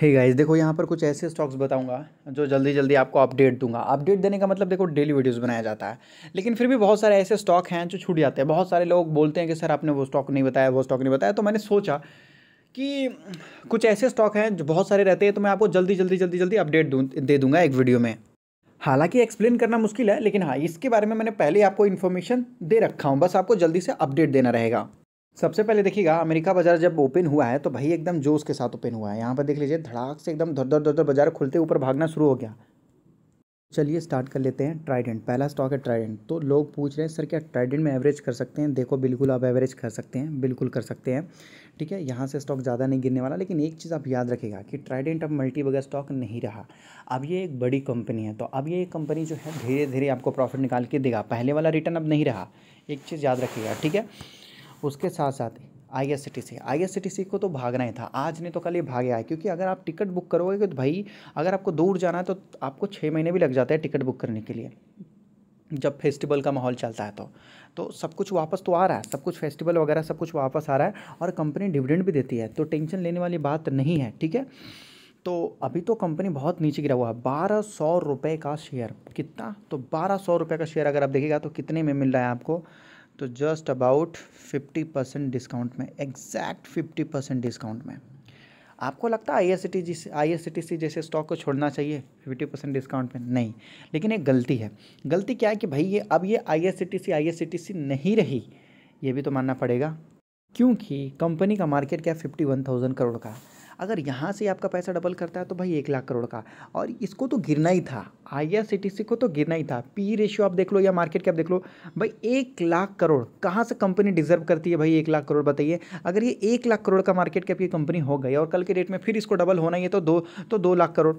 hey guys देखो यहाँ पर कुछ ऐसे स्टॉक्स बताऊंगा जो जल्दी जल्दी आपको अपडेट दूंगा अपडेट देने का मतलब देखो डेली वीडियोस बनाया जाता है लेकिन फिर भी बहुत सारे ऐसे स्टॉक हैं जो छूट जाते हैं बहुत सारे लोग बोलते हैं कि सर आपने वो स्टॉक नहीं बताया वो स्टॉक नहीं बताया तो मैंने सोचा कि कुछ ऐसे स्टॉक हैं जो बहुत सारे रहते हैं तो मैं आपको जल्दी जल्दी जल्दी जल्दी अपडेट दे दूंगा एक वीडियो में हालांकि एक्सप्लेन करना मुश्किल है लेकिन हाँ इसके बारे में मैंने पहले आपको इन्फॉर्मेशन दे रखा हूँ बस आपको जल्दी से अपडेट देना रहेगा सबसे पहले देखिएगा अमेरिका बाजार जब ओपन हुआ है तो भाई एकदम जोश के साथ ओपन हुआ है यहाँ पर देख लीजिए धड़ाक से एकदम धर धर धर बाजार खुलते ऊपर भागना शुरू हो गया चलिए स्टार्ट कर लेते हैं ट्राइडेंट पहला स्टॉक है ट्राइडेंट तो लोग पूछ रहे हैं सर क्या ट्राइडेंट में एवरेज कर सकते हैं देखो बिल्कुल आप एवरेज कर सकते हैं बिल्कुल कर सकते हैं ठीक है यहाँ से स्टॉक ज़्यादा नहीं गिरने वाला लेकिन एक चीज़ आप याद रखेगा कि ट्राइडेंट अब मल्टी वगैरह स्टॉक नहीं रहा अब ये एक बड़ी कंपनी है तो अब ये कंपनी जो है धीरे धीरे आपको प्रॉफिट निकाल के देगा पहले वाला रिटर्न अब नहीं रहा एक चीज़ याद रखिएगा ठीक है उसके साथ साथ आईआरसीटीसी सी को तो भागना ही था आज नहीं तो कल ये भागे आए क्योंकि अगर आप टिकट बुक करोगे तो भाई अगर आपको दूर जाना है तो आपको छः महीने भी लग जाते हैं टिकट बुक करने के लिए जब फेस्टिवल का माहौल चलता है तो तो सब कुछ वापस तो आ रहा है सब कुछ फेस्टिवल वगैरह सब कुछ वापस आ रहा है और कंपनी डिविडेंड भी देती है तो टेंशन लेने वाली बात नहीं है ठीक है तो अभी तो कंपनी बहुत नीचे गिरा हुआ है बारह सौ रुपये का शेयर कितना तो बारह सौ रुपये का शेयर अगर आप देखेगा तो कितने में मिल रहा है आपको तो जस्ट अबाउट 50 परसेंट डिस्काउंट में एग्जैक्ट 50 परसेंट डिस्काउंट में आपको लगता है आई आई एस टी सी जैसे स्टॉक को छोड़ना चाहिए फिफ्टी परसेंट डिस्काउंट में नहीं लेकिन एक गलती है गलती क्या है कि भाई ये अब ये I S T C I S T C नहीं रही ये भी तो मानना पड़ेगा क्योंकि कंपनी का मार्केट क्या फिफ्टी वन थाउजेंड करोड़ का अगर यहाँ से आपका पैसा डबल करता है तो भाई एक लाख करोड़ का और इसको तो गिरना ही था आई को तो गिरना ही था पी रेशियो आप देख लो या मार्केट कैप देख लो भाई एक लाख करोड़ कहाँ से कंपनी डिजर्व करती है भाई एक लाख करोड़ बताइए अगर ये एक लाख करोड़ का मार्केट कैप की कंपनी हो गई और कल के डेट में फिर इसको डबल होना ही है तो दो तो दो लाख करोड़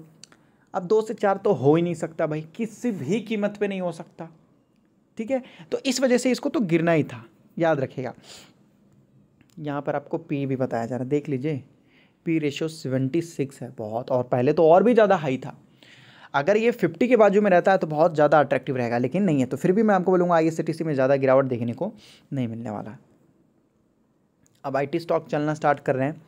अब दो से चार तो हो ही नहीं सकता भाई किसी भी कीमत पर नहीं हो सकता ठीक है तो इस वजह से इसको तो गिरना ही था याद रखेगा यहाँ पर आपको पी भी बताया जा रहा है देख लीजिए पी रेशो सेवेंटी सिक्स है बहुत और पहले तो और भी ज़्यादा हाई था अगर ये फिफ्टी के बाजू में रहता है तो बहुत ज़्यादा अट्रैक्टिव रहेगा लेकिन नहीं है तो फिर भी मैं आपको बोलूँगा आई एस सी टी में ज़्यादा गिरावट देखने को नहीं मिलने वाला अब आई टी स्टॉक चलना स्टार्ट कर रहे हैं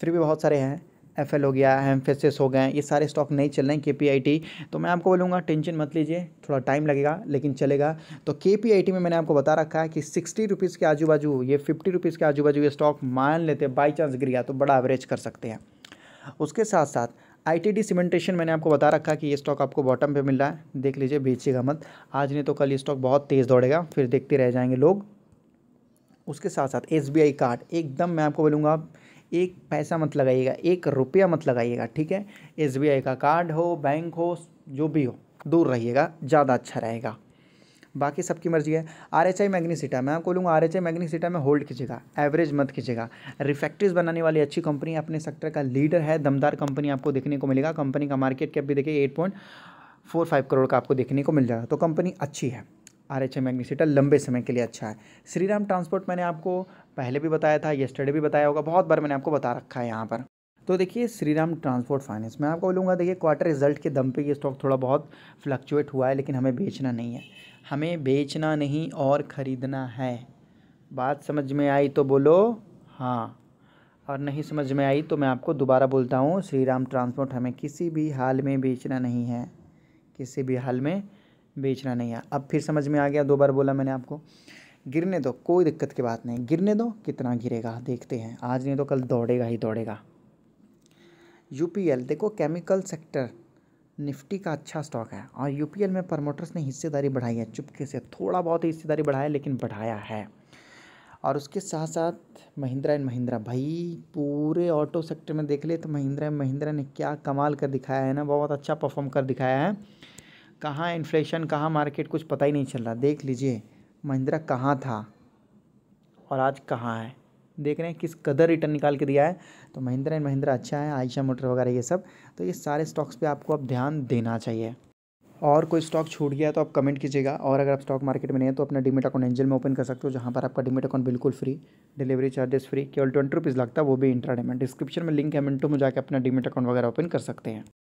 फिर भी बहुत सारे हैं एफ हो गया हेम्फेसिस हो गए ये सारे स्टॉक नहीं चल रहे हैं के तो मैं आपको बोलूँगा टेंशन मत लीजिए थोड़ा टाइम लगेगा लेकिन चलेगा तो के में मैंने आपको बता रखा है कि सिक्सटी रुपीज़ के आजू बाजू ये फिफ्टी रुपीज़ के आजू बाजू ये स्टॉक मान लेते हैं बाई चांस गिर गया तो बड़ा एवरेज कर सकते हैं उसके साथ साथ आईटीडी सीमेंटेशन मैंने आपको बता रखा कि ये स्टॉक आपको बॉटम पे मिल रहा है देख लीजिए बेचिएगा मत आज नहीं तो कल ये स्टॉक बहुत तेज़ दौड़ेगा फिर देखते रह जाएंगे लोग उसके साथ साथ एस कार्ड एकदम मैं आपको बोलूँगा एक पैसा मत लगाइएगा एक रुपया मत लगाइएगा ठीक है एस का कार्ड हो बैंक हो जो भी हो दूर रहिएगा ज़्यादा अच्छा रहेगा बाकी सबकी मर्जी है आर एच आई मैग्नीसीटा मैं आपको लूँगा आर एच आई मैग्नीसीटा में होल्ड कीजिएगा एवरेज मत कीजिएगा रिफैक्ट्रीज बनाने वाली अच्छी कंपनी अपने सेक्टर का लीडर है दमदार कंपनी आपको देखने को मिलेगा कंपनी का मार्केट कैप भी देखिए eight point four five crore का आपको देखने को मिल जाएगा तो कंपनी अच्छी है आर एच लंबे समय के लिए अच्छा है श्रीराम ट्रांसपोर्ट मैंने आपको पहले भी बताया था येस्टरडे भी बताया होगा बहुत बार मैंने आपको बता रखा है यहाँ पर तो देखिए श्री राम ट्रांसपोर्ट फाइनेंस मैं आपको बोलूँगा देखिए क्वार्टर रिजल्ट के दम पे ये स्टॉक थोड़ा बहुत फ्लक्चुएट हुआ है लेकिन हमें बेचना नहीं है हमें बेचना नहीं और ख़रीदना है बात समझ में आई तो बोलो हाँ और नहीं समझ में आई तो मैं आपको दोबारा बोलता हूँ श्री राम ट्रांसपोर्ट हमें किसी भी हाल में बेचना नहीं है किसी भी हाल में बेचना नहीं है अब फिर समझ में आ गया दो बार बोला मैंने आपको गिरने दो कोई दिक्कत की बात नहीं गिरने दो कितना गिरेगा देखते हैं आज नहीं तो कल दौड़ेगा ही दौड़ेगा यूपीएल देखो केमिकल सेक्टर निफ्टी का अच्छा स्टॉक है और यूपीएल में प्रमोटर्स ने हिस्सेदारी बढ़ाई है चुपके से थोड़ा बहुत हिस्सेदारी बढ़ाया लेकिन बढ़ाया है और उसके साथ साथ महिंद्रा एंड महिंद्रा भाई पूरे ऑटो सेक्टर में देख ले तो महिंद्रा एंड महिंद्रा ने क्या कमाल कर दिखाया है ना बहुत अच्छा परफॉर्म कर दिखाया है कहाँ इन्फ्लेशन कहाँ मार्केट कुछ पता ही नहीं चल रहा देख लीजिए महिंद्रा कहाँ था और आज कहाँ है देख रहे हैं किस कदर रिटर्न निकाल के दिया है तो महिंद्रा एंड महिंद्रा अच्छा है आयशा मोटर वगैरह ये सब तो ये सारे स्टॉक्स पे आपको अब ध्यान देना चाहिए और कोई स्टॉक छूट गया तो आप कमेंट कीजिएगा और अगर आप स्टॉक मार्केट में नहीं है तो अपना डिमेट अकाउंट एंजल में ओपन कर सकते हो जहाँ पर आपका डिमिट अकाउंट बिल्कुल फ्री डिलीवरी चार्जेस फ्री केवल ट्वेंटी रुपीज़ लगता है वो भी इंट्रा में डिस्क्रिप्शन में लिंक है मिनटों में जाकर अपना डिमिट अकाउंट वगैरह ओपन कर सकते हैं